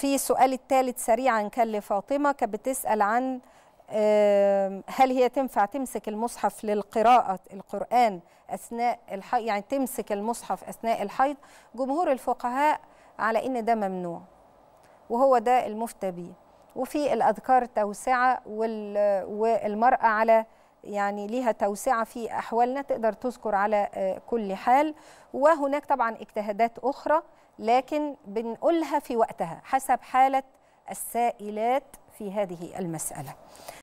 في السؤال الثالث سريعا كان لفاطمه كانت بتسال عن هل هي تنفع تمسك المصحف للقراءة القرآن أثناء الحيض يعني تمسك المصحف أثناء الحيض جمهور الفقهاء على إن ده ممنوع وهو ده المفتى بيه وفي الأذكار توسعة والمرأة على يعني ليها توسعة في أحوالنا تقدر تذكر على آه، كل حال وهناك طبعا اجتهادات أخرى لكن بنقولها في وقتها حسب حالة السائلات في هذه المسألة